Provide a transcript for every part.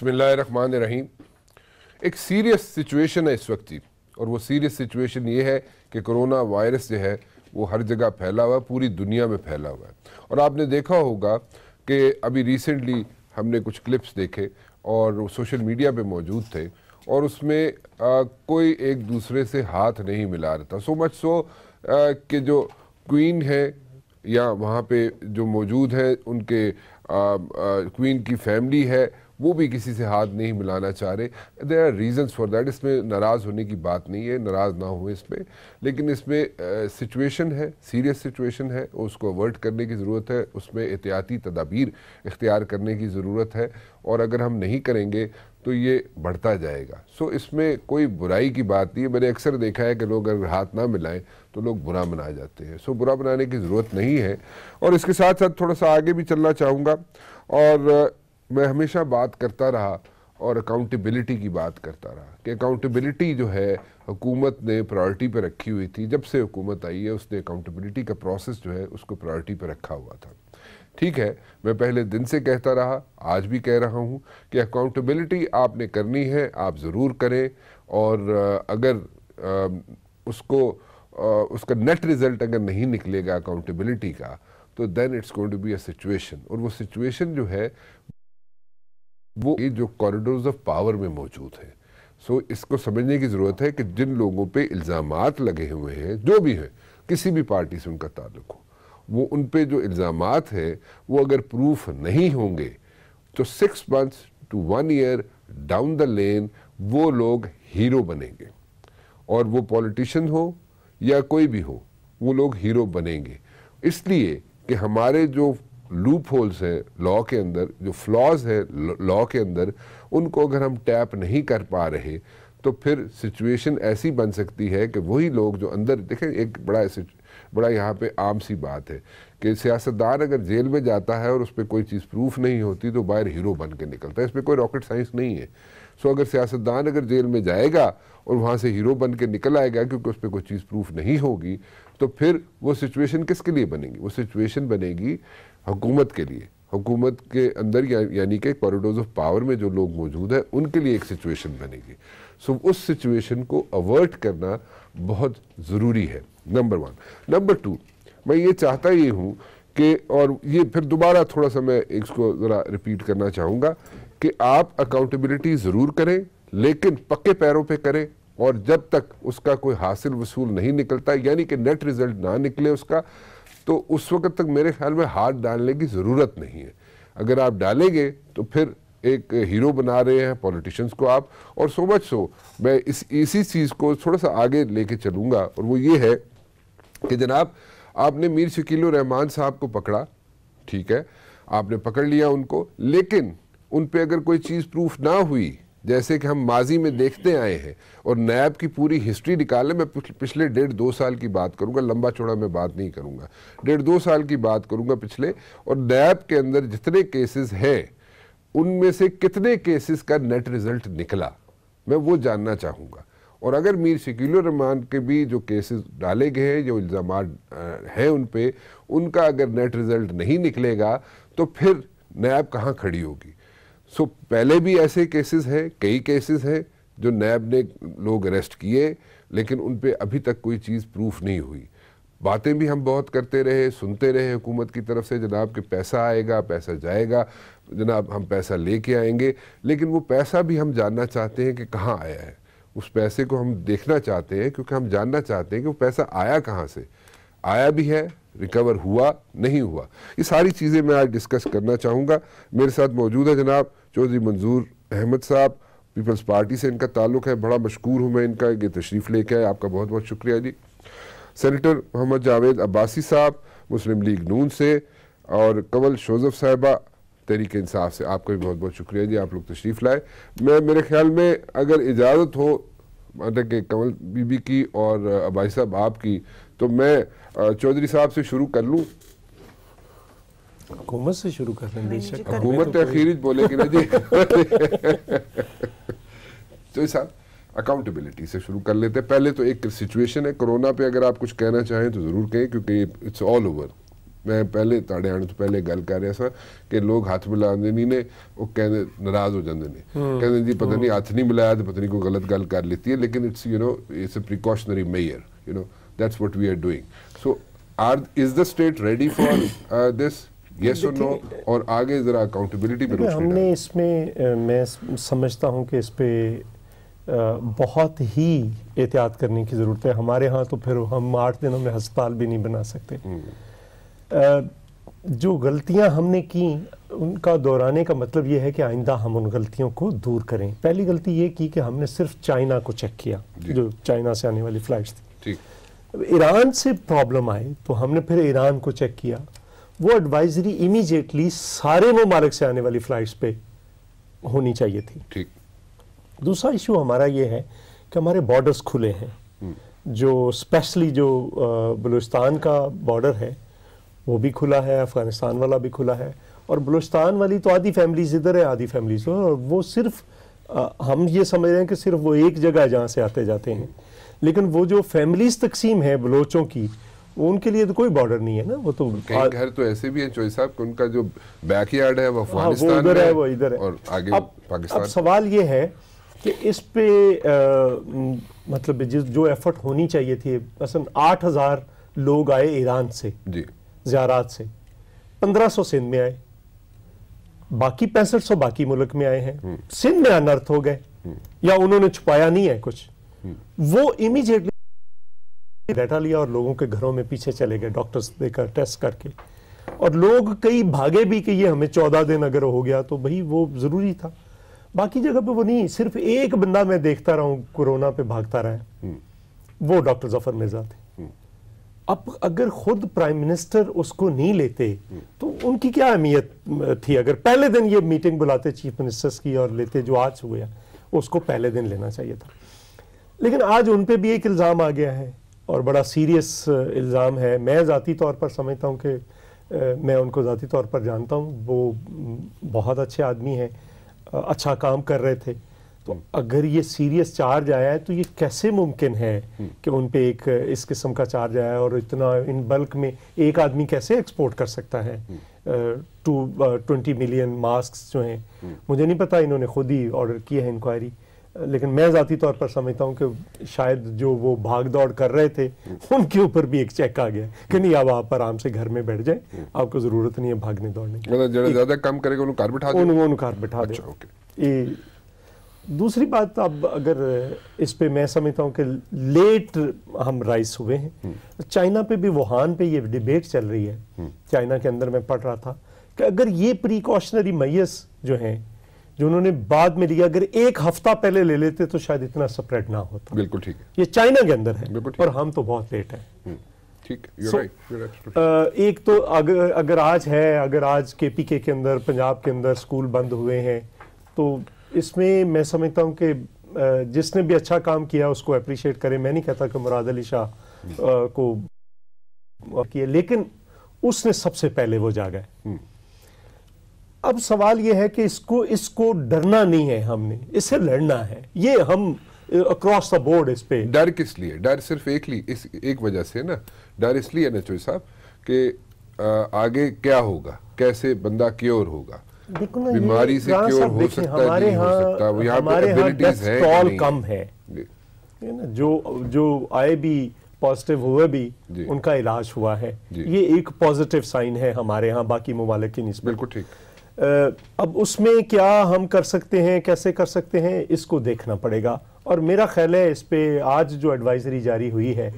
बसमान रहीम एक serious situation है इस वक्त की और वो सीरियस सिचुएशन ये है कि कोरोना वायरस जो है वो हर जगह फैला हुआ है पूरी दुनिया में फैला हुआ है और आपने देखा होगा कि अभी रिसेंटली हमने कुछ क्लिप्स देखे और सोशल मीडिया पे मौजूद थे और उसमें आ, कोई एक दूसरे से हाथ नहीं मिला रहा था सो मच सो कि जो क्वीन है या वहाँ पे जो मौजूद हैं उनके क्वीन की फैमिली है वो भी किसी से हाथ नहीं मिलाना चाह रहे there are reasons for that इसमें नाराज़ होने की बात नहीं है नाराज़ ना हो इसमें लेकिन इसमें सिचुएशन है सीरियस सिचुएशन है उसको अवर्ट करने की ज़रूरत है उसमें एहतियाती तदाबीर इख्तियार करने की ज़रूरत है और अगर हम नहीं करेंगे तो ये बढ़ता जाएगा सो so, इसमें कोई बुराई की बात नहीं है मैंने अक्सर देखा है कि लोग अगर हाथ ना मिलाएं तो लोग बुरा मना जाते हैं सो so, बुरा बनाने की ज़रूरत नहीं है और इसके साथ साथ थोड़ा सा आगे भी चलना चाहूँगा और मैं हमेशा बात करता रहा और अकाउंटेबिलिटी की बात करता रहा कि अकाउंटेबिलिटी जो है हुकूमत ने प्रायोरिटी पर रखी हुई थी जब से हुकूमत आई है उसने अकाउंटेबिलिटी का प्रोसेस जो है उसको प्रायोरिटी पर रखा हुआ था ठीक है मैं पहले दिन से कहता रहा आज भी कह रहा हूँ कि अकाउंटेबिलिटी आपने करनी है आप ज़रूर करें और अगर उसको उसका नेट रिज़ल्ट अगर नहीं निकलेगा अकाउंटेबिलिटी का तो then it's going to be a situation और वो सिचुएशन जो है वो ये जो कॉरिडोर्स ऑफ पावर में मौजूद है सो इसको समझने की ज़रूरत है कि जिन लोगों पे इल्ज़ाम लगे हुए हैं जो भी हैं किसी भी पार्टी से उनका ताल्लुक हो वो उन पे जो इल्ज़ाम है वो अगर प्रूफ नहीं होंगे तो six months to one year down the lane वो लोग हीरो बनेंगे और वो पॉलिटिशन हो या कोई भी हो वो लोग हीरो बनेंगे इसलिए कि हमारे जो लूप होल्स हैं लॉ के अंदर जो फ्लॉज है लॉ के अंदर उनको अगर हम टैप नहीं कर पा रहे तो फिर सिचुएशन ऐसी बन सकती है कि वही लोग जो अंदर देखें एक बड़ा बड़ा यहाँ पे आम सी बात है कि सियासतदान अगर जेल में जाता है और उस पर कोई चीज़ प्रूफ नहीं होती तो बाहर हीरो बन के निकलता है इसमें कोई रॉकेट साइंस नहीं है सो अगर सियासतदान अगर जेल में जाएगा और वहाँ से हीरो बन के निकल आएगा क्योंकि उस पर कोई चीज़ प्रूफ नहीं होगी तो फिर वो सिचुएशन किसके लिए बनेगी वो सिचुएशन बनेगी हुकूमत के लिए हुकूमत के अंदर या, यानी कि कॉरिडोर्स ऑफ पावर में जो लोग मौजूद हैं उनके लिए एक सिचुएशन बनेगी सो so, उस सिचुएशन को अवर्ट करना बहुत ज़रूरी है नंबर वन नंबर टू मैं ये चाहता ये हूँ कि और ये फिर दोबारा थोड़ा सा मैं इसको ज़रा रिपीट करना चाहूँगा कि आप अकाउंटेबिलिटी ज़रूर करें लेकिन पक्के पैरों पे करें और जब तक उसका कोई हासिल वसूल नहीं निकलता यानी कि नेट रिज़ल्ट ना निकले उसका तो उस वक्त तक मेरे ख्याल में हाथ डालने की ज़रूरत नहीं है अगर आप डालेंगे तो फिर एक हीरो बना रहे हैं पॉलिटिशियंस को आप और सो मच सो मैं इस इसी चीज़ को थोड़ा सा आगे लेके चलूंगा और वो ये है कि जनाब आपने मीर शकील रहमान साहब को पकड़ा ठीक है आपने पकड़ लिया उनको लेकिन उन पर अगर कोई चीज़ प्रूफ ना हुई जैसे कि हम माजी में देखते आए हैं और नैब की पूरी हिस्ट्री निकालें मैं पिछले डेढ़ दो साल की बात करूंगा लंबा चौड़ा मैं बात नहीं करूंगा डेढ़ दो साल की बात करूंगा पिछले और नैब के अंदर जितने केसेस हैं उनमें से कितने केसेस का नेट रिजल्ट निकला मैं वो जानना चाहूँगा और अगर मीर शकील रहमान के भी जो केसेस डाले गए हैं जो इल्ज़ाम हैं उन पर उनका अगर नेट रिज़ल्ट नहीं निकलेगा तो फिर नैब कहाँ खड़ी होगी सो पहले भी ऐसे केसेस हैं कई केसेस हैं जो नैब ने लोग अरेस्ट किए लेकिन उन पर अभी तक कोई चीज़ प्रूफ नहीं हुई बातें भी हम बहुत करते रहे सुनते रहे हुकूमत की तरफ से जनाब के पैसा आएगा पैसा जाएगा जनाब हम पैसा लेके आएंगे लेकिन वो पैसा भी हम जानना चाहते हैं कि कहाँ आया है उस पैसे को हम देखना चाहते हैं क्योंकि हम जानना चाहते हैं कि वो पैसा आया कहाँ से आया भी है रिकवर हुआ नहीं हुआ ये सारी चीज़ें मैं आज डिस्कस करना चाहूँगा मेरे साथ मौजूद है जनाब चौधरी मंजूर अहमद साहब पीपल्स पार्टी से इनका ताल्लुक है बड़ा मशहूर हूँ मैं इनका ये तशरीफ़ लेके आए आपका बहुत बहुत शुक्रिया जी सेनेटर मोहम्मद जावेद अब्बासी साहब मुस्लिम लीग नून से और कंवल शोजफ साहबा तहरीक इंसाफ से आपका भी बहुत बहुत शुक्रिया जी आप लोग तशरीफ़ लाए मैं मेरे ख्याल में अगर इजाज़त हो मतलब कि कंवल बीबी की और अबाई साहब आपकी तो मैं चौधरी साहब से शुरू कर लूँ हुकूमत से शुरू कर रहे हैं हुकूमत हाँ पे तो अखीर बोले कि नहीं तो साहब अकाउंटेबिलिटी से शुरू कर लेते हैं पहले तो एक सिचुएशन है कोरोना पे अगर आप कुछ कहना चाहें तो ज़रूर कहें क्योंकि इट्स ऑल ओवर मैं पहले ताड़े आने तो पहले गल कर रहा था कि लोग हाथ मिलाने नहीं ने वो कहने नाराज़ हो जाते हैं हम्म, कहते जी पता नहीं हम्म। हाथ नहीं मिलाया तो पता नहीं कोई गलत गल कर लेती है लेकिन it's you know it's a precautionary measure you know that's what we are doing so are is the state ready for this yes or no और आगे ज़रा अकाउंटेबिलिटी पर हमने इसमें मैं समझता हूँ कि इस पर बहुत ही एहतियात करने की ज़रूरत है हमारे यहाँ तो फिर हम आठ दिनों में हस्पताल भी नहीं बना सकते हम्म। जो गलतियाँ हमने की उनका दोहराने का मतलब ये है कि आइंदा हम उन गलतियों को दूर करें पहली गलती ये की कि हमने सिर्फ चाइना को चेक किया जो चाइना से आने वाली फ्लाइट थी ईरान से प्रॉब्लम आई तो हमने फिर ईरान को चेक किया वो एडवाइजरी इमीजिएटली सारे ममालिक से आने वाली फ्लाइट्स पे होनी चाहिए थी ठीक दूसरा इशू हमारा ये है कि हमारे बॉर्डर्स खुले हैं हम्म। जो स्पेशली जो बलूचिस्तान का बॉर्डर है वो भी खुला है अफ़गानिस्तान वाला भी खुला है और बलूचिस्तान वाली तो आधी फैमिलीज इधर है आधी फैमिलीज और वो सिर्फ आ, हम ये समझ रहे हैं कि सिर्फ वो एक जगह है जहाँ से आते जाते हैं लेकिन वो जो फैमिलीज तकसीम है बलोचों की उनके लिए तो कोई बॉर्डर नहीं है ना वो तो घर तो ऐसे भी हैं चोई साहब कि उनका जो बैकयार्ड है वो हाँ, अफगानिस्तान वो इधर है वो इधर है और आगे अब, पाकिस्तान अब सवाल ये है कि इस पे आ, मतलब जिस जो एफर्ट होनी चाहिए थी असल आठ हज़ार लोग आए ईरान से जी ज्यारात से पंद्रह सौ सिंध में आए बाकी पैंसठ सौ बाकी मुल्क में आए हैं हम्म। सिंध में अनर्थ हो गए हम्म। या उन्होंने छुपाया नहीं है कुछ हम्म। वो इमीजिएटली डाटा लिया और लोगों के घरों में पीछे चले गए डॉक्टर्स देकर टेस्ट करके और लोग कई भागे भी कि ये हमें चौदह दिन अगर हो गया तो भाई वो ज़रूरी था बाकी जगह पे वो नहीं सिर्फ एक बंदा मैं देखता रहा हूँ कोरोना पे भागता रहा हम्म। वो डॉक्टर जफर मिर्जा थे हम्म। अब अगर खुद प्राइम मिनिस्टर उसको नहीं लेते हम्म। तो उनकी क्या अहमियत थी अगर पहले दिन ये मीटिंग बुलाते चीफ मिनिस्टर्स की और लेते जो आज हुआ उसको पहले दिन लेना चाहिए था लेकिन आज उन पर भी एक इल्ज़ाम आ गया है और बड़ा सीरियस इल्ज़ाम है मैं ज़ाती तौर पर समझता हूँ कि मैं उनको ज़ाती तौर पर जानता हूँ वो बहुत अच्छे आदमी हैं अच्छा काम कर रहे थे तो अगर ये सीरियस चार्ज आया है तो ये कैसे मुमकिन है कि उन पर एक इस किस्म का चार्ज आया और इतना इन बल्क में एक आदमी कैसे एक्सपोर्ट कर सकता है टू ट्वेंटी मिलियन मास्क जो हैं मुझे नहीं पता इन्होंने खुद ही ऑर्डर किया है इंक्वायरी लेकिन मैं ज़ाती तौर पर समझता हूँ कि शायद जो वो भाग दौड़ कर रहे थे उनके ऊपर भी एक चेक आ गया कि नहीं आप आप आराम से घर में बैठ जाए आपको ज़रूरत नहीं है भागने दौड़ने की मतलब ज़्यादा करेगा उन्हें घर बिठा बिठा अच्छा, दे दूसरी बात अब अगर इस पे मैं समझता हूँ कि लेट हम राइस हुए हैं हम्म। चाइना पे भी वुहान पे ये डिबेट चल रही है हम्म। चाइना के अंदर मैं पढ़ रहा था कि अगर ये प्रिकॉशनरी मैस जो हैं जो उन्होंने बाद में लिया अगर एक हफ्ता पहले ले लेते तो शायद इतना स्प्रेड ना होता बिल्कुल ठीक है ये चाइना के अंदर है और हम तो बहुत लेट हम्म, है ठीक so, right, right. uh, एक तो अगर अगर आज है अगर आज के पी के अंदर पंजाब के अंदर स्कूल बंद हुए हैं तो इसमें मैं समझता हूँ कि जिसने भी अच्छा काम किया उसको अप्रिशिएट करें मैं नहीं कहता कि मुराद अली शाह को किया लेकिन उसने सबसे पहले वो जागा है हम्म। अब सवाल यह है कि इसको इसको डरना नहीं है हमने इससे लड़ना है ये हम अक्रॉस द बोर्ड इस पे डर किस लिए डर सिर्फ एक ली इस एक वजह से ना डर इसलिए ना चोई साहब कि आगे क्या होगा कैसे बंदा क्योर होगा बीमारी से क्योर हो सकता हमारे नहीं हाँ, हो सकता वो यहाँ पे एबिलिटीज कम है ना जो जो आए भी पॉजिटिव हुए भी उनका इलाज हुआ है ये एक पॉजिटिव साइन है हमारे यहाँ बाकी ममालिक की बिल्कुल ठीक अब उसमें क्या हम कर सकते हैं कैसे कर सकते हैं इसको देखना पड़ेगा और मेरा ख्याल है इस पर आज जो एडवाइजरी जारी हुई है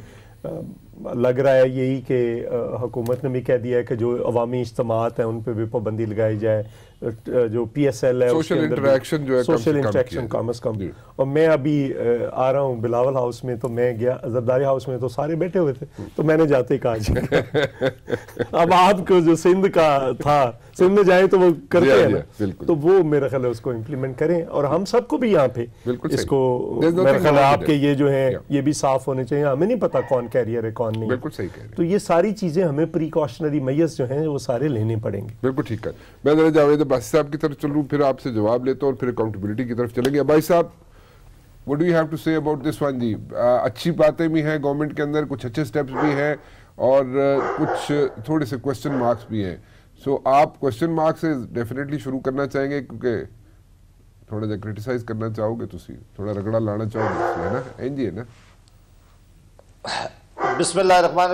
लग रहा है यही कि हुकूमत ने भी कह दिया है कि जो अवामी इज्तम हैं उन पर भी पाबंदी लगाई जाए जो पी एस एल है सोशल इंटरेक्शन जो है सोशल इंटरेक्शन कम अज कम और मैं अभी आ रहा हूँ बिलावल हाउस में तो मैं गया जरदारी हाउस में तो सारे बैठे हुए थे तो मैंने जाते कहा अब आपको जो सिंध का था सिंध में जाए तो वो करते हैं ना तो वो मेरा ख्याल है उसको इम्प्लीमेंट करें और हम सबको भी यहाँ पे इसको मेरा ख्याल आपके ये जो है ये भी साफ होने चाहिए हमें नहीं पता कौन कैरियर है कौन नहीं बिल्कुल सही कह तो ये सारी चीजें हमें प्रिकॉशनरी मैयस जो है वो सारे लेने पड़ेंगे बिल्कुल ठीक है मैं जावेद तो बासी साहब की तरफ चलूँ फिर आपसे जवाब लेता हूँ और फिर अकाउंटेबिलिटी की तरफ चलेंगे भाई साहब what do have to say about this one ji अच्छी बातें भी हैं गवर्नमेंट के अंदर कुछ अच्छे स्टेप्स भी हैं और कुछ थोड़े से क्वेश्चन मार्क्स भी हैं सो so, आप क्वेश्चन मार्क्स से डेफिनेटली शुरू करना चाहेंगे क्योंकि थोड़ा जहा क्रिटिसाइज करना चाहोगे तुम तो थोड़ा रगड़ा लाना चाहोगे तो है ना एन जी है ना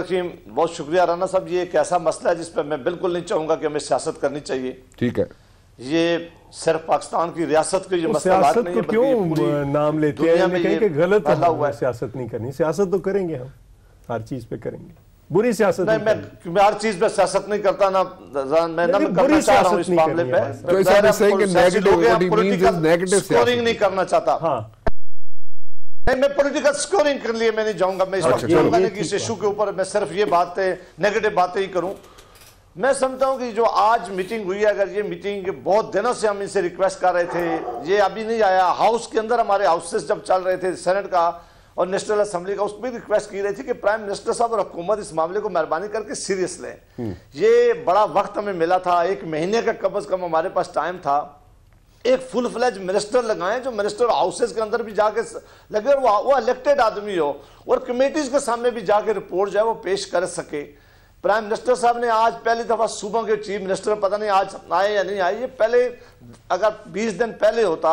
रखीम बहुत शुक्रिया राना साहब ये एक ऐसा मसला है जिस पर मैं बिल्कुल नहीं चाहूँगा कि हमें सियासत करनी चाहिए ठीक है ये सिर्फ पाकिस्तान की रियासत के सियासत को क्यों नाम लेते हैं में कहीं गलत हुआ है सियासत नहीं करनी सियासत तो करेंगे हम हर चीज पे करेंगे बुरी सियासत नहीं, नहीं मैं मैं हर चीज पे सियासत नहीं करता ना मैं ना मैं करना चाह रहा हूं इस मामले पे नेगेटिव तो स्कोरिंग तो नहीं करना चाहता हाँ। नहीं मैं पॉलिटिकल स्कोरिंग के लिए मैं नहीं जाऊंगा मैं इस अच्छा, वक्त इस इशू के ऊपर मैं सिर्फ ये बातें नेगेटिव बातें ही करूं मैं समझता हूं कि जो आज मीटिंग हुई है अगर ये मीटिंग बहुत दिनों से हम इनसे रिक्वेस्ट कर रहे थे ये अभी नहीं आया हाउस के अंदर हमारे हाउसेस जब चल रहे थे सेनेट का और नेशनल असेंबली का उसमें रिक्वेस्ट की रही थी कि प्राइम मिनिस्टर साहब और हुकूमत इस मामले को मेहरबानी करके सीरियस लें हम्म। ये बड़ा वक्त हमें मिला था एक महीने का कम अज़ कम हमारे पास टाइम था एक फुल फ्लैज मिनिस्टर लगाएं जो मिनिस्टर हाउसेज के अंदर भी जाके लगे और वो इलेक्टेड आदमी हो और कमेटीज के सामने भी जाके रिपोर्ट जो है वो पेश कर सके प्राइम मिनिस्टर साहब ने आज पहली दफ़ा सुबह के चीफ मिनिस्टर पता नहीं आज आए या नहीं आए ये पहले अगर 20 दिन पहले होता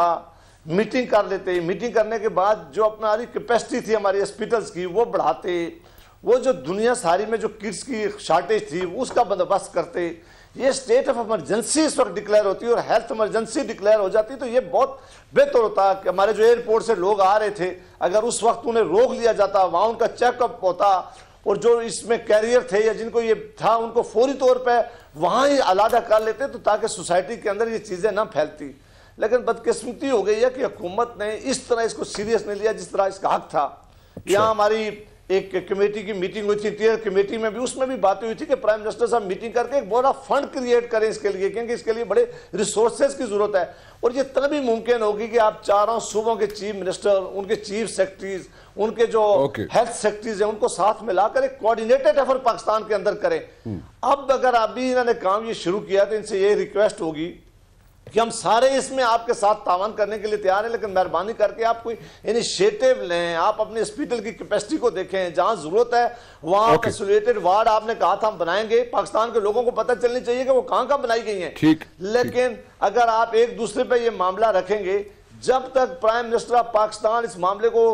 मीटिंग कर लेते मीटिंग करने के बाद जो अपना कैपेसिटी थी हमारी हॉस्पिटल्स की वो बढ़ाते वो जो दुनिया सारी में जो किड्स की शार्टेज थी उसका बंदोबस्त करते ये स्टेट ऑफ इमरजेंसी इस वक्त डिक्लेयर होती है और हेल्थ इमरजेंसी डिक्लेयर हो जाती तो ये बहुत बेहतर होता कि हमारे जो एयरपोर्ट से लोग आ रहे थे अगर उस वक्त उन्हें रोक लिया जाता वहाँ उनका चेकअप होता और जो इसमें कैरियर थे या जिनको ये था उनको फौरी तौर पर वहाँ ही अलादा कर लेते तो ताकि सोसाइटी के अंदर ये चीज़ें ना फैलती लेकिन बदकिस्मती हो गई है कि हुकूमत ने इस तरह इसको सीरियस नहीं लिया जिस तरह इसका हक था अच्छा। यहाँ हमारी एक कमेटी की मीटिंग हुई थी टीयर कमेटी में भी उसमें भी बातें हुई थी कि प्राइम मिनिस्टर साहब मीटिंग करके एक बड़ा फंड क्रिएट करें इसके लिए क्योंकि इसके लिए बड़े रिसोर्सेज की जरूरत है और ये तभी मुमकिन होगी कि आप चारों सूबों के चीफ मिनिस्टर उनके चीफ सेक्रेटरीज उनके जो हेल्थ सेक्रेटरीज हैं उनको साथ में लाकर एक कोऑर्डिनेटेड एफर्ट पाकिस्तान के अंदर करें hmm. अब अगर अभी इन्होंने काम ये शुरू किया तो इनसे ये रिक्वेस्ट होगी कि हम सारे इसमें आपके साथ तावन करने के लिए तैयार हैं लेकिन मेहरबानी करके आप कोई इनिशिएटिव लें आप अपने हॉस्पिटल की कैपेसिटी को देखें जहां जरूरत है वहां okay. वार्ड आपने कहा था हम बनाएंगे पाकिस्तान के लोगों को पता चलनी चाहिए कि वो कहां कहां बनाई गई हैं ठीक लेकिन ठीक. अगर आप एक दूसरे पर यह मामला रखेंगे जब तक प्राइम मिनिस्टर ऑफ पाकिस्तान इस मामले को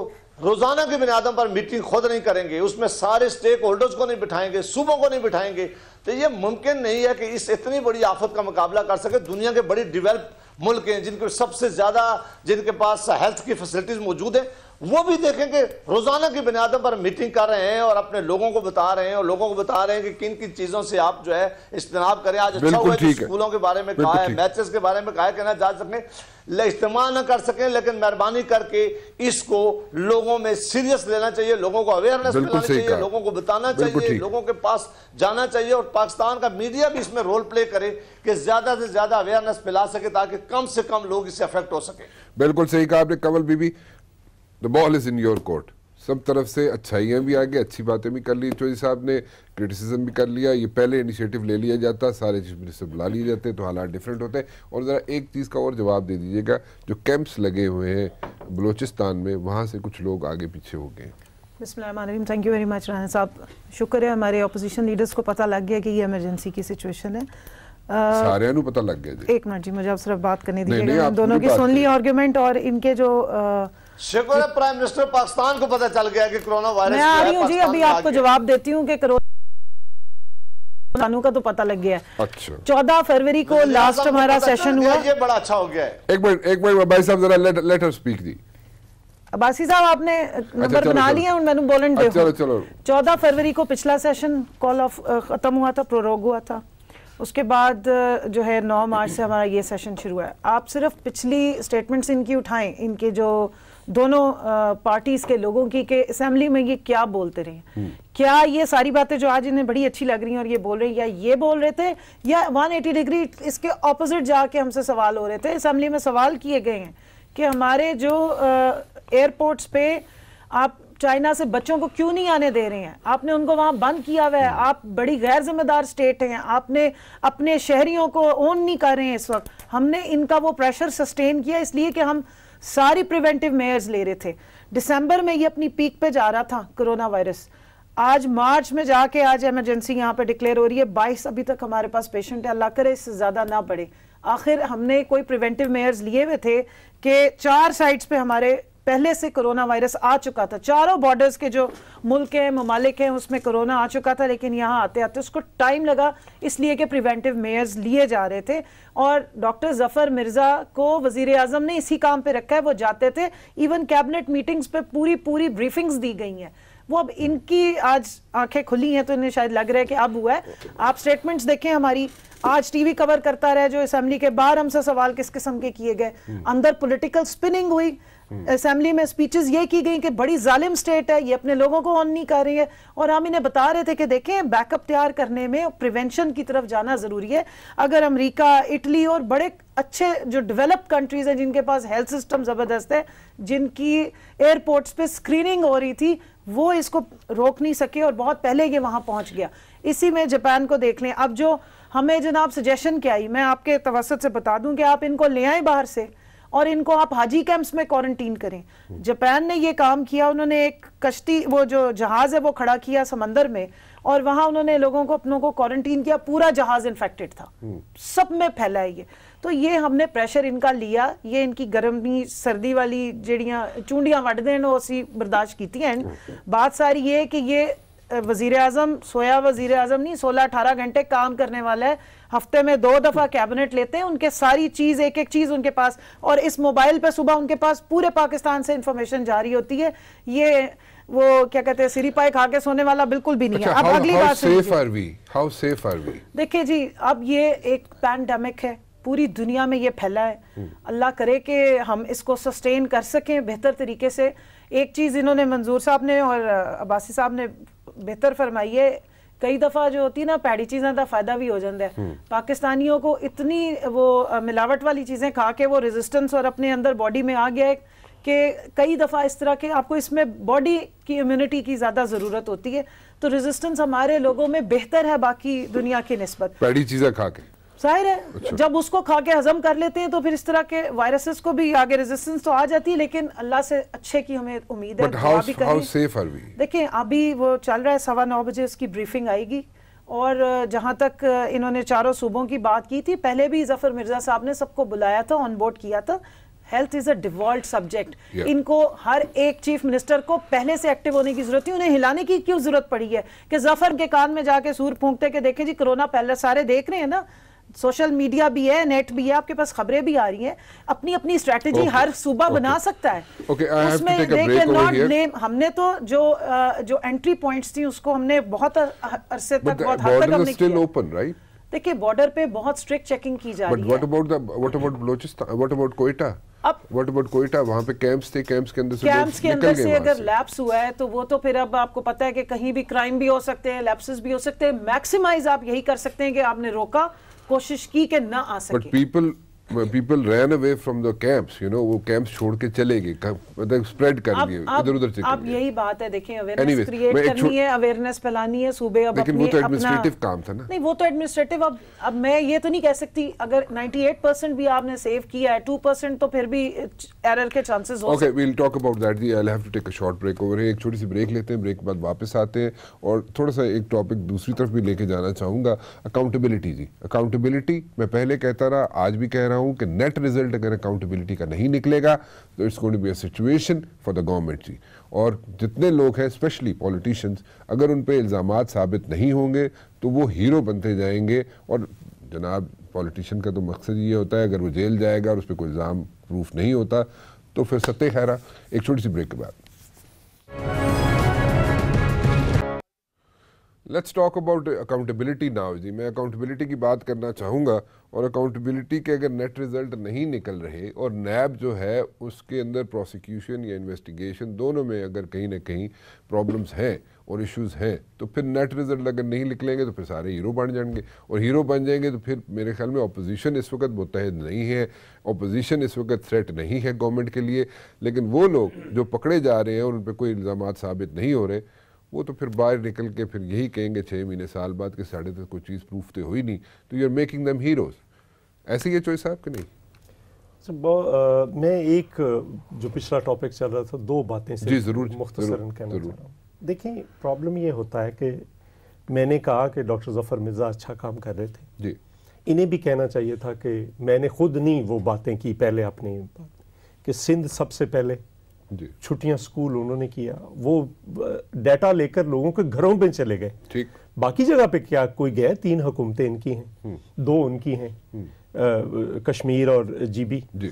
रोजाना के बुनियादों पर मीटिंग खुद नहीं करेंगे उसमें सारे स्टेक होल्डर्स को नहीं बिठाएंगे सूबों को नहीं बिठाएंगे तो ये मुमकिन नहीं है कि इस इतनी बड़ी आफत का मुकाबला कर सके दुनिया के बड़ी डिवेल्प मुल्क हैं जिनके सबसे ज़्यादा जिनके पास हेल्थ की फैसिलिटीज़ मौजूद हैं वो भी देखेंगे रोजाना की बुनियादों पर मीटिंग कर रहे हैं और अपने लोगों को बता रहे हैं और लोगों को बता रहे हैं कि किन किन चीजों से आप जो है इज्तनाब करें आज अच्छा हुआ स्कूलों के बारे में कहा है मैचेस के बारे में कहा है कहना जा सकें इस्तेमाल न कर सकें लेकिन मेहरबानी करके इसको लोगों में सीरियस लेना चाहिए लोगों को अवेयरनेस फैलाना चाहिए लोगों को बताना चाहिए लोगों के पास जाना चाहिए और पाकिस्तान का मीडिया भी इसमें रोल प्ले करे कि ज्यादा से ज्यादा अवेयरनेस फैला सके ताकि कम से कम लोग इससे अफेक्ट हो सके बिल्कुल सही कहा आपने कमल बीबी the ball is in your court सब तरफ से अच्छाइयाँ भी आ गई अच्छी बातें भी कर ली चौधरी साहब ने क्रिटिसिज्म भी कर लिया ये पहले इनिशिएटिव ले लिया जाता सारे चीफ मिनिस्टर बुला लिए जाते तो हालात डिफरेंट होते और ज़रा एक चीज़ का और जवाब दे दीजिएगा जो कैंप्स लगे हुए हैं बलूचिस्तान में वहाँ से कुछ लोग आगे पीछे हो गए बसमीम thank you very much Rana साहब शुक्र है हमारे अपोजिशन लीडर्स को पता लग गया कि ये एमरजेंसी की सिचुएशन है सारे पता लग गया एक मिनट जी मुझे आप सिर्फ बात करने दीजिए दोनों की सुन ली आर्ग्यूमेंट और इनके जो आ, शिकुर प्राइम मिनिस्टर पाकिस्तान को पता चल गया कि कोरोना वायरस मैं आ रही हूँ जी अभी आपको जवाब देती हूँ कि कोरोना का तो पता लग गया अच्छा चौदह फरवरी को लास्ट हमारा सेशन हुआ ये बड़ा अच्छा हो गया एक मिनट एक मिनट भाई साहब जरा let let speak the Abbasi साहब आपने नंबर अच्छा, बना लिया और मैंने बोलन अच्छा, दे चलो चलो चौदह फरवरी को पिछला सेशन कॉल ऑफ खत्म हुआ था प्रोरोग हुआ था उसके बाद जो है नौ मार्च से हमारा ये सेशन शुरू है आप सिर्फ पिछली स्टेटमेंट्स इनकी उठाएं इनके जो दोनों पार्टीज़ के लोगों की कि असम्बली में ये क्या बोलते रहे हम्म। क्या ये सारी बातें जो आज इन्हें बड़ी अच्छी लग रही हैं और ये बोल रहे हैं या ये बोल रहे थे या 180 डिग्री इसके ऑपोजिट जाके हमसे सवाल हो रहे थे असम्बली में सवाल किए गए हैं कि हमारे जो एयरपोर्ट्स पे आप चाइना से बच्चों को क्यों नहीं आने दे रहे हैं आपने उनको वहां बंद किया हुआ है हम्म। आप बड़ी गैर जिम्मेदार स्टेट हैं आपने अपने शहरियों को ओन नहीं कर रहे हैं इस वक्त हमने इनका वो प्रेशर सस्टेन किया इसलिए कि हम सारी प्रिवेंटिव मेयर्स ले रहे थे दिसंबर में ये अपनी पीक पे जा रहा था कोरोना वायरस आज मार्च में जाके आज इमरजेंसी यहाँ पे डिक्लेयर हो रही है बाईस अभी तक हमारे पास पेशेंट है अल्लाह करे इससे ज़्यादा ना बढ़े आखिर हमने कोई प्रिवेंटिव मेयर्स लिए हुए थे कि चार साइड्स पे हमारे पहले से कोरोना वायरस आ चुका था चारों बॉर्डर्स के जो मुल्क हैं ममालिक हैं उसमें कोरोना आ चुका था लेकिन यहाँ आते आते उसको टाइम लगा इसलिए कि प्रिवेंटिव मेयर्स लिए जा रहे थे और डॉक्टर जफ़र मिर्ज़ा को वजीर अजम ने इसी काम पर रखा है वो जाते थे इवन कैबिनेट मीटिंग्स पर पूरी पूरी ब्रीफिंग्स दी गई हैं वो अब इनकी आज आंखें खुली हैं तो इन्हें शायद लग रहा है कि अब हुआ है आप स्टेटमेंट्स देखें हमारी आज टीवी कवर करता रहा जो असेंबली के बाहर हमसे सवाल किस किस्म के किए गए हम्म। अंदर पॉलिटिकल स्पिनिंग हुई असेंबली हम्म। में स्पीचेस ये की गई कि बड़ी जालिम स्टेट है ये अपने लोगों को ऑन नहीं कर रही है और हम इन्हें बता रहे थे कि देखें बैकअप तैयार करने में प्रिवेंशन की तरफ जाना ज़रूरी है अगर अमेरिका इटली और बड़े अच्छे जो डेवलप कंट्रीज़ हैं जिनके पास हेल्थ सिस्टम ज़बरदस्त है जिनकी एयरपोर्ट्स पे स्क्रीनिंग हो रही थी वो इसको रोक नहीं सके और बहुत पहले ये वहाँ पहुँच गया इसी में जापान को देख लें अब जो हमें जनाब सजेशन क्या आई मैं आपके तवसत से बता दूँ कि आप इनको ले आए बाहर से और इनको आप हाजी कैंप्स में क्वारंटीन करें जापान ने ये काम किया उन्होंने एक कश्ती वो जो जहाज है वो खड़ा किया समंदर में और वहां उन्होंने लोगों को अपनों को क्वारंटीन किया पूरा जहाज इन्फेक्टेड था हम्म। सब में फैला है ये तो ये हमने प्रेशर इनका लिया ये इनकी गर्मी सर्दी वाली जड़ियाँ चूंडियां वटदे हैं उसी बर्दाश्त की बात सारी ये कि ये वजीर आजम सोया वजीर आजम नहीं सोलह अठारह घंटे काम करने वाला है हफ्ते में दो दफ़ा कैबिनेट लेते हैं उनके सारी चीज़ एक एक चीज़ उनके पास और इस मोबाइल पर सुबह उनके पास पूरे पाकिस्तान से इंफॉर्मेशन जारी होती है ये वो क्या कहते हैं सिरी पाए खा के सोने वाला बिल्कुल भी नहीं अच्छा, है अब अगली बात हाउ सेफ आर वी देखिए जी अब ये एक पैंडमिक है पूरी दुनिया में ये फैला है हम्म। अल्लाह करे कि हम इसको सस्टेन कर सकें बेहतर तरीके से एक चीज़ इन्होंने मंजूर साहब ने और अब्बासी साहब ने बेहतर फरमाइए कई दफ़ा जो होती है ना पैड़ी चीज़ों का फायदा भी हो जाता है हम्म। पाकिस्तानियों को इतनी वो मिलावट वाली चीज़ें खा के वो रेजिस्टेंस और अपने अंदर बॉडी में आ गया है कि कई दफ़ा इस तरह के आपको इसमें बॉडी की इम्यूनिटी की ज़्यादा ज़रूरत होती है तो रेजिस्टेंस हमारे लोगों में बेहतर है बाकी दुनिया की नस्बत पैड़ी चीज़ें खा के जाहिर है अच्छा। जब उसको खा के हजम कर लेते हैं तो फिर इस तरह के वायरसेस को भी आगे रेजिस्टेंस तो आ जाती है लेकिन अल्लाह से अच्छे की हमें उम्मीद है तो अभी वो चल रहा है सवा नौ बजे उसकी ब्रीफिंग आएगी और जहाँ तक इन्होंने चारों सूबों की बात की थी पहले भी जफर मिर्जा साहब ने सबको बुलाया था ऑन बोर्ड किया था health is a devolved subject इनको हर एक चीफ मिनिस्टर को पहले से एक्टिव होने की जरूरत थी उन्हें हिलाने की क्यों जरूरत पड़ी है कि जफर के कान में जाके सूर फूंकते के देखे जी कोरोना पहले सारे देख रहे हैं ना सोशल मीडिया भी है नेट भी है आपके पास खबरें भी आ रही हैं अपनी अपनी स्ट्रेटेजी okay, हर सूबा okay, बना सकता है okay, उसमें दे नॉट नेम हमने तो जो जो एंट्री पॉइंट्स थी उसको हमने बहुत अरसे तक बहुत हद तक हमने स्टिल ओपन राइट देखिए बॉर्डर पे बहुत स्ट्रिक्ट चेकिंग की जा रही है what about the what about Balochistan what about Quetta अब व्हाट अबाउट कोयटा वहाँ पे कैंप्स थे कैंप्स के अंदर से कैंप्स के अंदर से अगर लैप्स हुआ है तो वो तो फिर अब आपको पता है कि कहीं भी क्राइम भी हो सकते हैं लैप्सेस भी हो सकते हैं मैक्सिमाइज आप यही कर सकते हैं कि आपने रोका कोशिश की कि ना आ सके but people people ran away from the camps you know वो कैंप्स छोड़ के चले गए मतलब स्प्रेड कर दिए इधर उधर चले अब यही बात है देखिए अवेयरनेस क्रिएट करनी है अवेयरनेस फैलानी है सूबे अब लेकिन वो तो एडमिनिस्ट्रेटिव काम था ना नहीं वो तो एडमिनिस्ट्रेटिव अब अब मैं ये तो नहीं कह सकती अगर 98% भी आपने सेव किया है 2% तो फिर भी एरर के चांसेस हो okay we will talk about that I have to take a short break over एक छोटी सी ब्रेक लेते हैं ब्रेक के बाद वापस आते हैं और थोड़ा सा एक टॉपिक दूसरी तरफ भी लेके जाना चाहूंगा अकाउंटेबिलिटी जी अकाउंटेबिलिटी मैं पहले कहता रहा आज भी कह रहा रहा हूं कि नेट रिजल्ट अगर अकाउंटेबिलिटी का नहीं निकलेगा तो it's going to be a situation for the government ji और जितने लोग हैं स्पेशली पॉलिटिशियंस अगर उन पर इल्ज़ाम साबित नहीं होंगे तो वो हीरो बनते जाएंगे और जनाब पॉलिटिशियन का तो मकसद ये होता है अगर वो जेल जाएगा और उस पर कोई इल्ज़ाम प्रूफ नहीं होता तो फिर सत्य खैरा एक छोटी सी ब्रेक के बाद let's talk about accountability now ji मैं अकाउंटेबिलिटी की बात करना चाहूँगा और अकाउंटेबिलिटी के अगर नेट रिज़ल्ट नहीं निकल रहे और नैब जो है उसके अंदर प्रोसिक्यूशन या इन्वेस्टिगेशन दोनों में अगर कहीं ना कहीं प्रॉब्लम्स हैं और इश्यूज हैं तो फिर नेट रिज़ल्ट अगर नहीं निकलेंगे तो फिर सारे हीरो बन जाएंगे और हीरो बन जाएंगे तो फिर मेरे ख्याल में अपोजिशन इस वक्त मुतहद नहीं है अपोजिशन इस वक्त थ्रेट नहीं है गवर्नमेंट के लिए लेकिन वो लोग जो पकड़े जा रहे हैं और उन पर कोई इल्ज़ाम साबित नहीं हो रहे वो तो फिर बाहर निकल के फिर यही कहेंगे छः महीने साल बाद कि साढ़े तक कोई चीज़ प्रूफ तो हुई नहीं तो you are making them heroes ही है चॉइस आपकी नहीं सर so, मैं एक जो पिछला टॉपिक चल रहा था दो बातें जी ज़रूर मुख्तसरन कहना जरूर देखें देखिए प्रॉब्लम ये होता है कि मैंने कहा कि डॉक्टर जफ़र मिर्ज़ा अच्छा काम कर रहे थे जी इन्हें भी कहना चाहिए था कि मैंने खुद नहीं वो बातें की पहले अपने कि सिंध सबसे पहले छुट्टियां स्कूल उन्होंने किया वो डाटा लेकर लोगों के घरों पे चले गए ठीक बाकी जगह पे क्या कोई गए तीन हुकूमतें इनकी हैं हम्म। दो उनकी हैं हम्म। कश्मीर और जीबी जी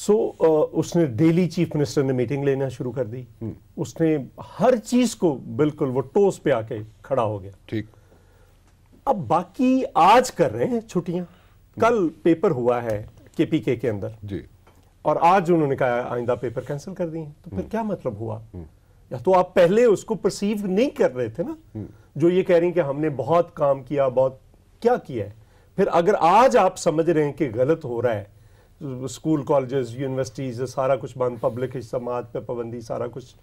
सो so, उसने डेली चीफ मिनिस्टर ने मीटिंग लेना शुरू कर दी हम्म। उसने हर चीज को बिल्कुल वो टोस पे आके खड़ा हो गया ठीक अब बाकी आज कर रहे हैं छुट्टियां कल पेपर हुआ है केपीके के अंदर जी और आज उन्होंने कहा आइंदा पेपर कैंसिल कर दिए तो फिर हम्म। क्या मतलब हुआ हम्म। या तो आप पहले उसको परसीव नहीं कर रहे थे ना हम्म। जो ये कह रही हैं कि हमने बहुत काम किया बहुत क्या किया है फिर अगर आज आप समझ रहे हैं कि गलत हो रहा है स्कूल कॉलेजेस यूनिवर्सिटीज सारा कुछ बंद पब्लिक समाज पे पाबंदी सारा कुछ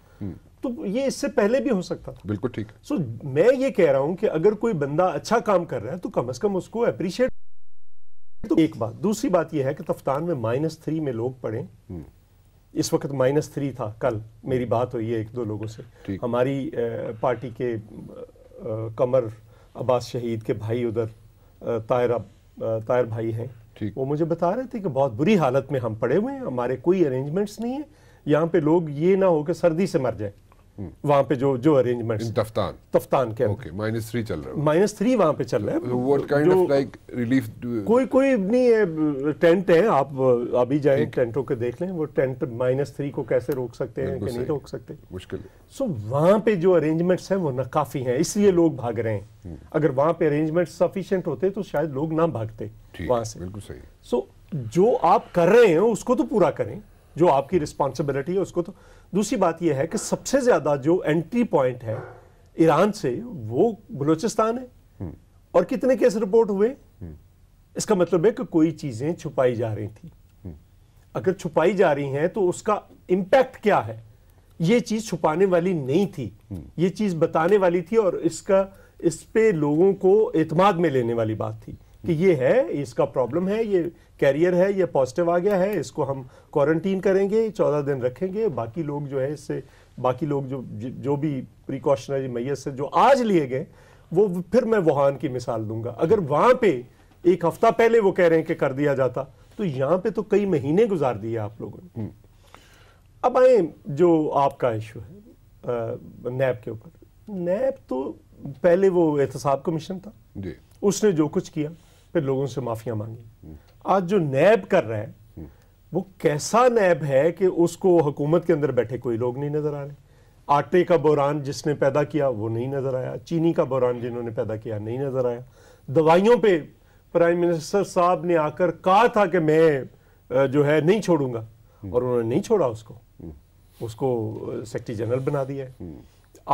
तो ये इससे पहले भी हो सकता था बिल्कुल ठीक सो so, मैं ये कह रहा हूं कि अगर कोई बंदा अच्छा काम कर रहा है तो कम अज कम उसको अप्रिशिएट तो एक बात दूसरी बात यह है कि तफ्तान में माइनस थ्री में लोग पढ़े हम्म। इस वक्त माइनस थ्री था कल मेरी बात हुई है एक दो लोगों से हमारी पार्टी के कमर अब्बास शहीद के भाई उधर तायर तायर भाई हैं वो मुझे बता रहे थे कि बहुत बुरी हालत में हम पड़े हुए हैं हमारे कोई अरेंजमेंट्स नहीं है यहाँ पे लोग ये ना हो कि सर्दी से मर जाए वहाँ पे जो जो अरेंजमेंट तफ्तान तफ्तान के ओके माइनस थ्री चल रहा है माइनस थ्री पे चल रहा है लाइक रिलीफ कोई कोई नहीं टेंट है आप अभी जाए टेंटों के देख लें वो टेंट माइनस थ्री को कैसे रोक सकते हैं कि नहीं रोक सकते मुश्किल सो वहाँ पे जो अरेंजमेंट्स हैं वो नाकाफी हैं इसलिए लोग भाग रहे हैं हम्म। अगर वहाँ पे अरेंजमेंट सफिशियंट होते तो शायद लोग ना भागते वहाँ से बिल्कुल सही सो जो आप कर रहे हैं उसको तो पूरा करें जो आपकी रिस्पॉन्सिबिलिटी है उसको तो दूसरी बात यह है कि सबसे ज्यादा जो एंट्री पॉइंट है ईरान से वो बलोचिस्तान है हम्म। और कितने केस रिपोर्ट हुए हम्म। इसका मतलब है कि कोई चीजें छुपाई जा रही थी हम्म। अगर छुपाई जा रही हैं तो उसका इंपैक्ट क्या है ये चीज छुपाने वाली नहीं थी ये चीज बताने वाली थी और इसका इस पे लोगों को एतमाद में लेने वाली बात थी कि ये है इसका प्रॉब्लम है ये कैरियर है ये पॉजिटिव आ गया है इसको हम क्वारंटीन करेंगे चौदह दिन रखेंगे बाकी लोग जो है इससे बाकी लोग जो जो भी प्रिकॉशनरी मैयर से जो आज लिए गए वो फिर मैं वुहान की मिसाल दूंगा अगर वहां पे एक हफ्ता पहले वो कह रहे हैं कि कर दिया जाता तो यहाँ पे तो कई महीने गुजार दिए आप लोगों ने हम्म। अब आए जो आपका इशू है नैब के ऊपर नैब तो पहले वो एहतसाब कमीशन था जी उसने जो कुछ किया फिर लोगों से माफिया मांगी आज जो नैब कर रहे हैं वो कैसा नैब है कि उसको हुकूमत के अंदर बैठे कोई लोग नहीं नज़र आ रहे आटे का बहरान जिसने पैदा किया वो नहीं नज़र आया चीनी का बहरान जिन्होंने पैदा किया नहीं नज़र आया दवाइयों पे प्राइम मिनिस्टर साहब ने आकर कहा था कि मैं जो है नहीं छोड़ूंगा और उन्होंने नहीं छोड़ा उसको उसको सेक्रेटरी जनरल बना दिया है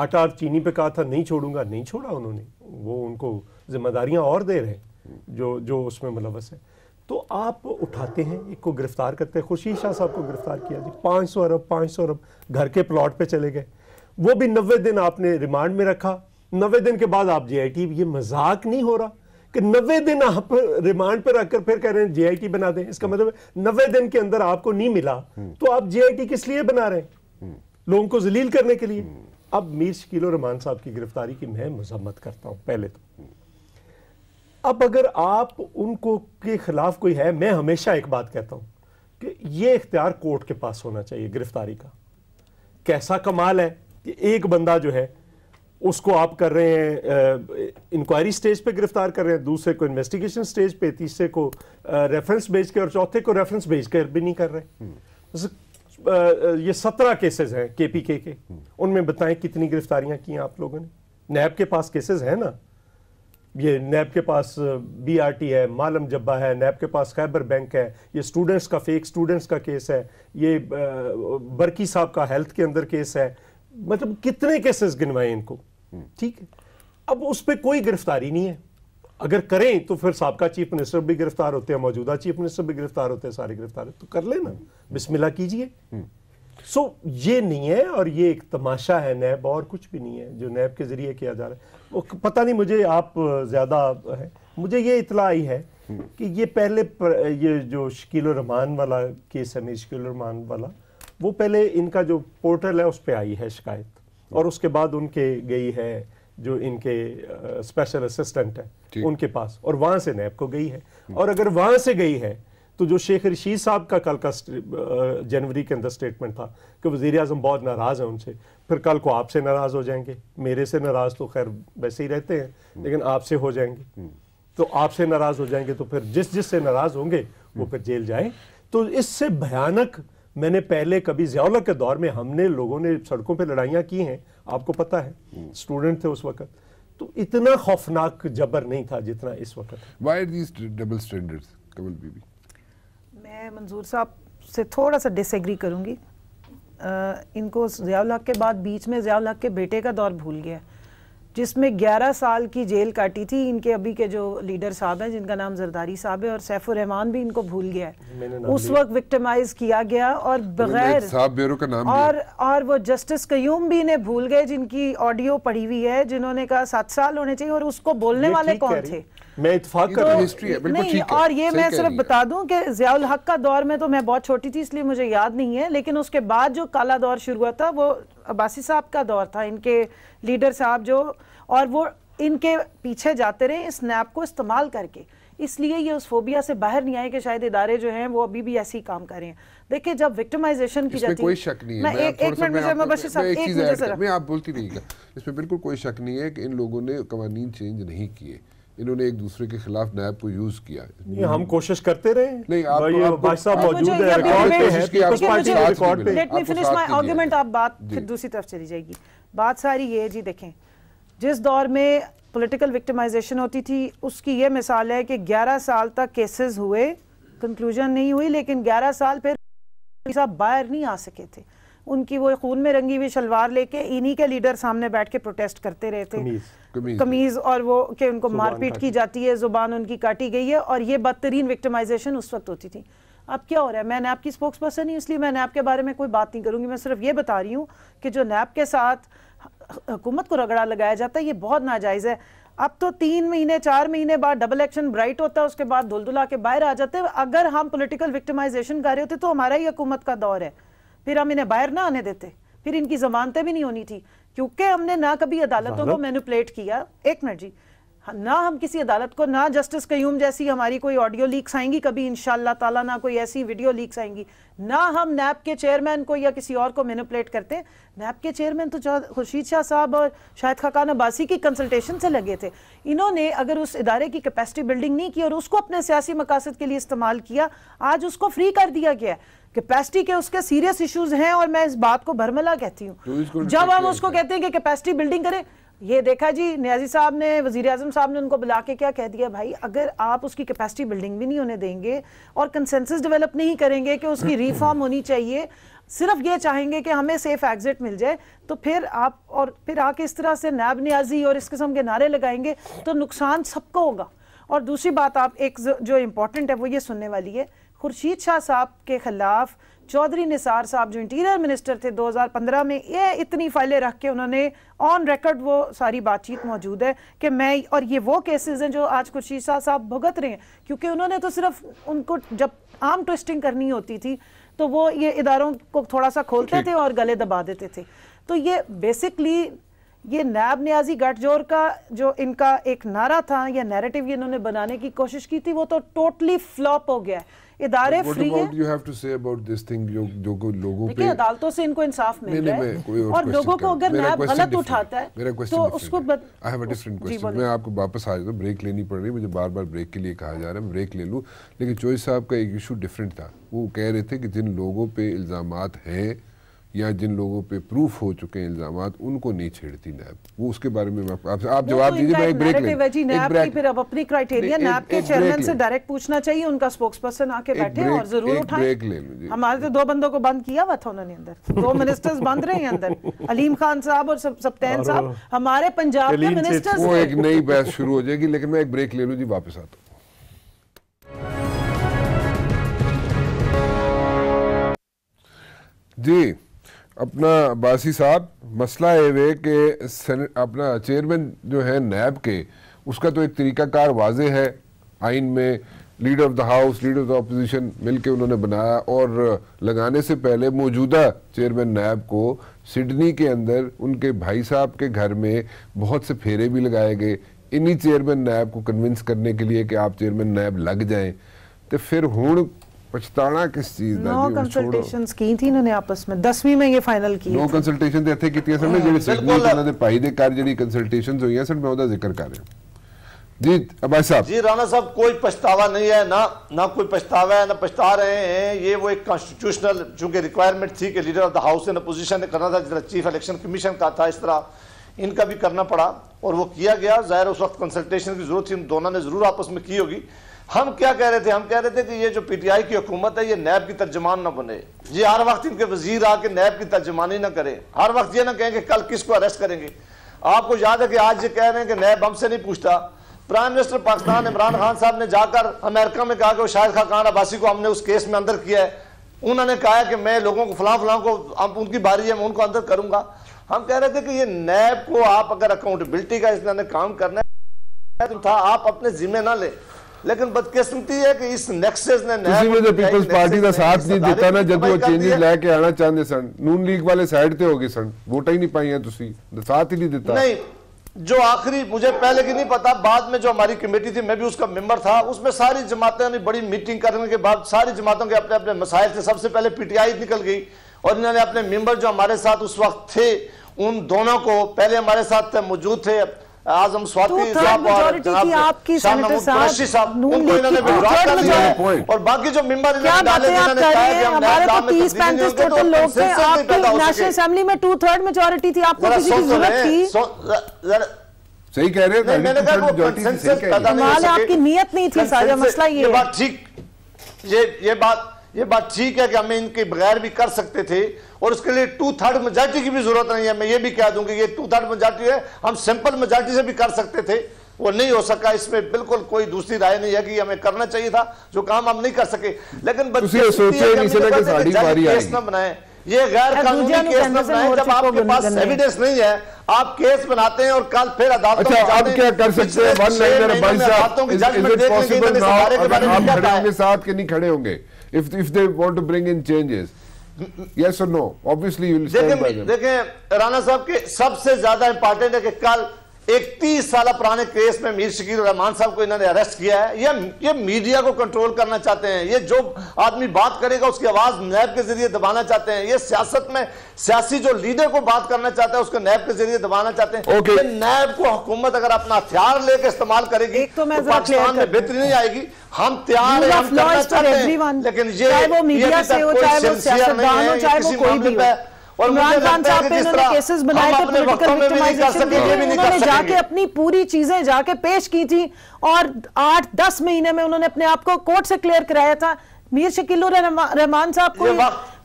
आटा और चीनी पे कहा था नहीं छोड़ूंगा नहीं छोड़ा उन्होंने वो उनको जिम्मेदारियां और दे रहे हैं जो जो उसमें मुलवस है तो आप उठाते हैं एक को गिरफ्तार करते हैं खुशी शाह साहब को गिरफ्तार किया जी पाँच सौ अरब पाँच सौ अरब घर के प्लॉट पे चले गए वो भी नबे दिन आपने रिमांड में रखा नबे दिन के बाद आप जे आई टी ये मजाक नहीं हो रहा कि नबे दिन आप रिमांड पर रखकर फिर कह रहे हैं जे आई टी बना दें इसका मतलब नबे दिन के अंदर आपको नहीं मिला तो आप जे आई टी किस लिए बना रहे हैं लोगों को जलील करने के लिए अब मीर शकील रहमान साहब की गिरफ्तारी की मैं मजम्मत करता हूँ पहले तो अब अगर आप उनको के खिलाफ कोई है मैं हमेशा एक बात कहता हूं कि ये इख्तियार कोर्ट के पास होना चाहिए गिरफ्तारी का कैसा कमाल है कि एक बंदा जो है उसको आप कर रहे हैं इंक्वायरी स्टेज पे गिरफ्तार कर रहे हैं दूसरे को इन्वेस्टिगेशन स्टेज पे तीसरे को रेफरेंस भेज के और चौथे को रेफरेंस भेज कर भी नहीं कर रहे जैसे ये सत्रह केसेस हैं के पी के के उनमें बताएं कितनी गिरफ्तारियां की हैं आप लोगों ने नैब के पास केसेस हैं ना ये नैब के पास बीआरटी है मालम जब्बा है नैब के पास खैबर बैंक है ये स्टूडेंट्स का फेक स्टूडेंट्स का केस है ये बरकी साहब का हेल्थ के अंदर केस है मतलब कितने केसेस गिनवाए इनको हम्म। ठीक है अब उस पर कोई गिरफ्तारी नहीं है अगर करें तो फिर सबका चीफ मिनिस्टर भी गिरफ्तार होते हैं मौजूदा चीफ मिनिस्टर भी गिरफ्तार होते हैं सारे गिरफ्तार तो कर लेना हम्म। बिस्मिल्लाह कीजिए हम्म। सो so, ये नहीं है और ये एक तमाशा है नैब और कुछ भी नहीं है जो नैब के जरिए किया जा रहा है पता नहीं मुझे आप ज़्यादा है मुझे ये इतला आई है हम्म। कि ये पहले पर, ये जो शकील रहमान वाला केस है मेरी शकील रहमान वाला वो पहले इनका जो पोर्टल है उस पर आई है शिकायत हम्म। और उसके बाद उनके गई है जो इनके स्पेशल असिस्टेंट है उनके पास और वहाँ से नैब को गई है हम्म। और अगर वहाँ से गई है तो जो शेख रशीद साहब का कल का जनवरी के अंदर स्टेटमेंट था कि वज़ी अजम बहुत नाराज़ हैं उनसे फिर कल को आपसे नाराज़ हो जाएंगे मेरे से नाराज़ तो खैर वैसे ही रहते हैं लेकिन आपसे हो जाएंगे हम्म। तो आपसे नाराज़ हो जाएंगे तो फिर जिस जिस से नाराज़ होंगे वो फिर जेल जाए तो इससे भयानक मैंने पहले कभी जियाला के दौर में हमने लोगों ने सड़कों पर लड़ाइयाँ की हैं आपको पता है हम्म। स्टूडेंट थे उस वक्त तो इतना खौफनाक जबर नहीं था जितना इस वक्त वाई डबल स्टैंडर्ड्स कमल बीबी मैं मंजूर साहब से थोड़ा सा डिसएग्री करूँगी इनको ज़ियाउल हक के बाद बीच में ज़ियाउल हक के बेटे का दौर भूल गया जिसमें 11 साल की जेल काटी थी इनके अभी के जो लीडर साहब हैं जिनका नाम जरदारी साहब है और सैफुर रहमान भी इनको भूल गया है उस वक्त विक्टिमाइज किया गया और बगैर का नाम और और वो जस्टिस कयूम भी इन्हें भूल गए जिनकी ऑडियो पड़ी हुई है जिन्होंने कहा सात साल होने चाहिए और उसको बोलने वाले कौन थे मैं इतफाक कर रहा हिस्ट्री है बिल्कुल ठीक है और ये मैं सिर्फ बता दूं कि जियाउल हक का दौर में तो मैं बहुत छोटी थी इसलिए मुझे याद नहीं है लेकिन उसके बाद जो काला दौर शुरू हुआ था वो अब्बासी साहब का दौर था इनके लीडर साहब जो और वो इनके पीछे जाते रहे इस नैप को इस्तेमाल करके इसलिए ये उस फोबिया से बाहर नहीं आए कि शायद इदारे जो हैं वो अभी भी ऐसे ही काम कर रहे हैं देखिए जब विक्टिमाइजेशन की जाती कोई शक नहीं है मैं एक एक मिनट मैं, बशीर साहब एक मिनट मैं आप बोलती रहिएगा इसमें बिल्कुल कोई शक नहीं है कि इन लोगों ने कवानीन चेंज नहीं किए इन्होंने एक दूसरे के खिलाफ नायब को यूज किया नहीं, हम कोशिश करते रहे नहीं आप तो भाई साहब मौजूद है रिकॉर्ड पे है पार्टी रिकॉर्ड पे let me finish my argument आप बात फिर दूसरी तरफ चली जाएगी बात सारी ये है जी देखें जिस दौर में पॉलिटिकल विक्टिमाइजेशन होती थी उसकी ये मिसाल है कि 11 साल तक केसेस हुए कंक्लूजन नहीं हुई लेकिन 11 साल फिर साहब बाहर नहीं आ सके थे उनकी वो खून में रंगी हुई शलवार लेके इन्हीं के लीडर सामने बैठ के प्रोटेस्ट करते रहे थे कमीज, कमीज, और वो के उनको मारपीट की जाती है जुबान उनकी काटी गई है और ये बदतरीन विक्टिमाइजेशन उस वक्त होती थी अब क्या हो रहा है मैं नैब की स्पोक्स पर्सन ही इसलिए मैं नैप के बारे में कोई बात नहीं करूंगी मैं सिर्फ ये बता रही हूँ कि जो नैप के साथ हुकूमत को रगड़ा लगाया जाता है ये बहुत नाजायज़ है अब तो तीन महीने चार महीने बाद डबल एक्शन ब्राइट होता है उसके बाद धुलधुला के बाहर आ जाते हैं अगर हम पोलिटिकल विक्टिमाइजेशन कर रहे होते तो हमारा ही हुकूमत का दौर है फिर हम इन्हें बाहर ना आने देते फिर इनकी जमानतें भी नहीं होनी थी क्योंकि हमने ना कभी अदालतों को मैनुपलेट मतलब? किया एक मिनट जी हाँ, ना हम किसी अदालत को ना जस्टिस कयूम जैसी हमारी कोई ऑडियो लीक्स आएंगी कभी इन ताला ना कोई ऐसी वीडियो लीक्स आएंगी ना हम नैप के चेयरमैन को या किसी और को मेनिपुलेट करते हैं नैप के चेयरमैन तो खुर्शीद शाह साहब और शाहिद खकान अब्बासी की कंसल्टेशन से लगे थे इन्होंने अगर उस इदारे की कैपेसिटी बिल्डिंग नहीं की और उसको अपने सियासी मकासद के लिए इस्तेमाल किया आज उसको फ्री कर दिया गया है कैपेसिटी के उसके सीरियस इश्यूज हैं और मैं इस बात को भरमला कहती हूँ तो जब हम उसको कहते हैं कि कैपेसिटी बिल्डिंग करें ये देखा जी न्याजी साहब ने वजीर अजम साहब ने उनको बुला के क्या कह दिया भाई अगर आप उसकी कैपेसिटी बिल्डिंग भी नहीं होने देंगे और कंसेंसस डेवलप नहीं करेंगे कि उसकी रिफॉर्म होनी चाहिए सिर्फ ये चाहेंगे कि हमें सेफ एग्जिट मिल जाए तो फिर आप और फिर आके इस तरह से नैब न्याजी और इस किस्म के नारे लगाएंगे तो नुकसान सबको होगा और दूसरी बात आप एक जो इम्पोर्टेंट है वो ये सुनने वाली है खुर्शीद शाह साहब के ख़िलाफ़ चौधरी निसार साहब जो इंटीरियर मिनिस्टर थे 2015 में ये इतनी फाइलें रख के उन्होंने ऑन रिकॉर्ड वो सारी बातचीत मौजूद है कि मैं और ये वो केसेस हैं जो आज कुर्शी शाह साहब भुगत रहे हैं क्योंकि उन्होंने तो सिर्फ उनको जब आम ट्विस्टिंग करनी होती थी तो वो ये इदारों को थोड़ा सा खोलते थे और गले दबा देते थे तो ये बेसिकली ये नैब न्याजी गठजोड़ का जो इनका एक नारा था या नैरेटिव इन्होंने बनाने की कोशिश की थी वो तो टोटली फ्लॉप हो गया इदारे फ्री लोगों पे अदालतों से इनको इंसाफ मिल रहा है और लोगों को अगर नैब गलत उठाता है तो उसको I have a different question मैं आपको वापस आ जाता ब्रेक लेनी पड़ रही मुझे बार-बार ब्रेक के लिए कहा जा रहा है ब्रेक ले लूं लेकिन चोई साहब का एक इशू डिफरेंट था वो कह रहे थे कि जिन लोगों पे इल्जाम हैं या जिन लोगों पे प्रूफ हो चुके हैं इल्जाम उनको नहीं छेड़ती नैब वो उसके बारे में आप, आप, तो जवाब दीजिए मैं एक ब्रेक ले नैब की फिर अब अपनी क्राइटेरिया नैब के चेयरमैन से डायरेक्ट पूछना चाहिए उनका स्पोक्स पर्सन आके बैठे और जरूर उठाएं ब्रेक ले लीजिए हमारे तो दो बंदों को बंद किया हुआ था उन्होंने अंदर दो मिनिस्टर्स बंद रहे हैं अंदर अलीम खान साहब और सप्तैन साहब हमारे पंजाब के मिनिस्टर्स वो एक नई बहस शुरू हो जाएगी लेकिन मैं एक ब्रेक ले लूँ जी वापस आता हूँ जी अपना बासी साहब मसला ये वे कि अपना चेयरमैन जो है नैब के उसका तो एक तरीकाकार वाज है आइन में leader of the house leader of the opposition के उन्होंने बनाया और लगाने से पहले मौजूदा चेयरमैन नैब को सिडनी के अंदर उनके भाई साहब के घर में बहुत से फेरे भी लगाए गए इन्हीं चेयरमैन नैब को कन्विंस करने के लिए कि आप चेयरमैन नैब लग जाएं तो फिर हूँ पछताना किस चीज दा नो कंसल्टेशंस की थी इन्होंने आपस में 10वीं में ये फाइनल की नो कंसल्टेशन ਤੇ ਇੱਥੇ ਕੀਤੀਆਂ ਸਨ ਜਿਹੜੇ ਸਿਡਨੀ ਉਹਨਾਂ दे कार जेडी कंसल्टेशंस हुई है सर मैं ਮੈਂ जिक्र कर ਕਰ हूं जी अबाई साहब जी राणा साहब कोई पछतावा नहीं है ना ना कोई पछतावा है ना पछता रहे हैं ये वो एक कॉन्स्टिट्यूशनल जो चूंकि रिक्वायरमेंट थी कि leader of the house in opposition ने करना था जिस तरह चीफ इलेक्शन कमीशन का था इस तरह इनका भी करना पड़ा और वो किया गया जाहिर उस वक्त कंसल्टेशन की जरूरत थी दोनों ने जरूर आपस में की होगी हम क्या कह रहे थे हम कह रहे थे कि ये जो पीटीआई की हुकूमत है ये नैब की तर्जमान ना बने ये हर वक्त इनके वजीर आके नैब की तर्जमानी ना करें हर वक्त ये ना कहें कि कल किसको अरेस्ट करेंगे आपको याद है कि आज ये कह रहे हैं कि नैब हमसे नहीं पूछता प्राइम मिनिस्टर पाकिस्तान इमरान खान साहब ने जाकर अमेरिका में कहा कि शाहिद खान अब्बासी को हमने उस केस में अंदर किया है उन्होंने कहा कि मैं लोगों को फलां फलां को उनकी बारी है मैं उनको अंदर करूंगा हम कह रहे थे कि ये नैब को आप अगर अकाउंटेबिलिटी का इसने काम करना है तो था आप अपने जिम्मे ना लें लेकिन बदकिस्मती है कि इस नेक्सस ने ਤੁਸੀਂ जो पीपल्स पार्टी का साथ नहीं देता ना जब वो ਚੇਂਜਸ लेके आना चाहते सन नून लीग वाले साइड पे ਤੇ ਹੋ ਗਏ ਸਨ ਵੋਟਾਂ ਹੀ ਨਹੀਂ ਪਾਈਆਂ ਤੁਸੀਂ ਸਾਥ ਹੀ ਨਹੀਂ ਦਿੱਤਾ ਨਹੀਂ जो आखिरी मुझे पहले की नहीं पता बाद में जो हमारी कमेटी थी मैं भी उसका मेंबर था उसमें सारी जमातें ने बड़ी मीटिंग करने के बाद सारी जमातों के अपने अपने मसाइल थे सबसे पहले पीटीआई निकल गई और इन्होंने अपने मेंबर जो हमारे साथ उस वक्त थे उन दोनों को पहले हमारे साथ मौजूद थे आजम स्वाति साहब और आपकी साहब और बाकी जो मेम्बर हमारे तीस पैंतीस टोटल लोग थे आपकी नेशनल असेंबली में टू थर्ड मेजोरिटी थी आपको किसी की जरूरत थी सही कह रहे हैं मैंने कहा आपकी नियत नहीं थी सारा मसला ये बात ठीक ये ये बात ये बात ठीक है कि हमें इनके बगैर भी कर सकते थे और उसके लिए टू थर्ड मेजोरिटी की भी जरूरत नहीं है मैं ये भी कह दूं कि ये टू थर्ड मेजोरिटी है हम सिंपल मेजोरिटी से भी कर सकते थे वो नहीं हो सका इसमें बिल्कुल कोई दूसरी राय नहीं है कि हमें करना चाहिए था जो काम हम नहीं कर सके लेकिन केस न बनाए ये गैर अच्छा, कानूनी केस बनाए जब आपके पास एविडेंस नहीं है आप केस बनाते हैं और कल फिर अदालतों अच्छा, आप क्या कर सकते हैं के तो में साथ नहीं खड़े होंगे if if they want to bring in changes yes or no obviously you will stand by them dekhen rana sahab ke sabse zyada important hai ki kal इकतीस साल पुराने केस में मीर शकीर रहमान साहब को इन्होंने अरेस्ट किया है ये ये मीडिया को कंट्रोल करना चाहते हैं ये जो आदमी बात करेगा उसकी आवाज नैब के जरिए दबाना चाहते हैं ये सियासत में सियासी जो लीडर को बात करना चाहता है उसको नैब के जरिए दबाना चाहते हैं okay. नैब को हुकूमत अगर अपना हथियार लेकर इस्तेमाल करेगी तो, मैं तो पाकिस्तान में बेहतरी नहीं आएगी हम तैयार हैं लेकिन ये मीडिया से हो चाहे वो सियासतदान हो चाहे वो कोई भी और इमरान खान साहब पे इन्होंने केसेस बनाए थे पॉलिटिकल विक्टिमाइजेशन उन्होंने जाके अपनी पूरी चीजें जाके पेश की थी और आठ दस महीने में उन्होंने अपने आप को कोर्ट से क्लियर कराया था मीर शकील रहमान साहब को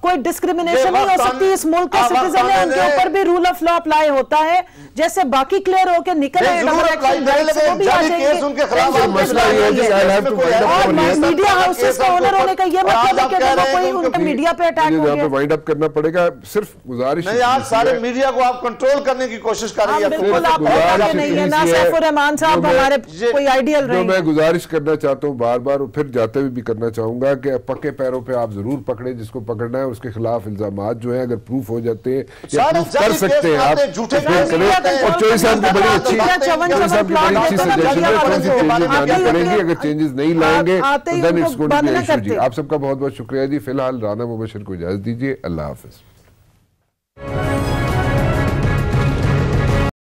कोई डिस्क्रिमिनेशन नहीं हो सकती इस मुल्क के सिटीजन है उनके ऊपर भी रूल ऑफ लॉ अप्लाई होता है जैसे बाकी क्लियर होकर निकल रहे मीडिया पे अटैक वाइंड अप करना पड़ेगा सिर्फ गुजारिश सारे मीडिया को आप कंट्रोल करने की कोशिश कर रहे हैं हाँ, साहब हमारे कोई आइडियल मैं गुजारिश करना चाहता हूँ बार बार फिर जाते हुए भी करना चाहूंगा कि पक्के पैरों पर आप जरूर पकड़े जिसको पकड़ना है उसके खिलाफ इल्जाम जो है अगर प्रूफ हो जाते हैं कर सकते हैं आप अगर चेंजेस नहीं लाएंगे तो आप सबका बहुत बहुत शुक्रिया जी फिलहाल राना मुबशर को इजाजत दीजिए अल्लाह हाफिज़